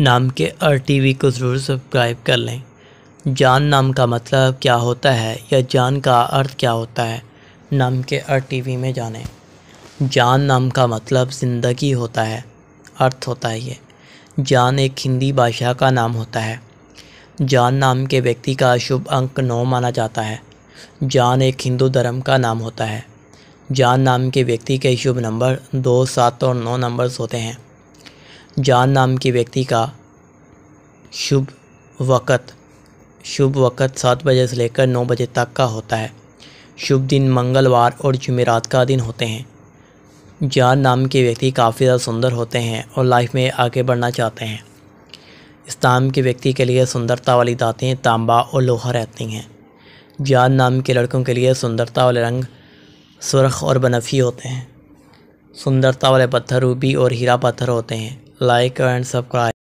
नाम के R T को ज़रूर सब्सक्राइब कर लें जान नाम का मतलब क्या होता है या जान का अर्थ क्या होता है नाम के आर टी में जानें जान नाम का मतलब ज़िंदगी होता है अर्थ होता है ये जान एक हिंदी भाषा का नाम होता है जान नाम के व्यक्ति का शुभ अंक नौ माना जाता है जान एक हिंदू धर्म का नाम होता है जान नाम के व्यक्ति के शुभ नंबर दो सात और नौ नंबर्स होते हैं जान नाम के व्यक्ति का शुभ वक़्त शुभ वक़्त सात बजे से लेकर नौ बजे तक का होता है शुभ दिन मंगलवार और जुमेरात का दिन होते हैं जान नाम के व्यक्ति काफ़ी ज़्यादा सुंदर होते हैं और लाइफ में आगे बढ़ना चाहते हैं इस नाम के व्यक्ति के लिए सुंदरता वाली दातें तांबा और लोहा रहती हैं जान नाम के लड़कों के लिए सुंदरता वाले रंग सुरख और बनफी होते हैं सुंदरता वाले पत्थर रूबी और हीरा पत्थर होते हैं like and subscribe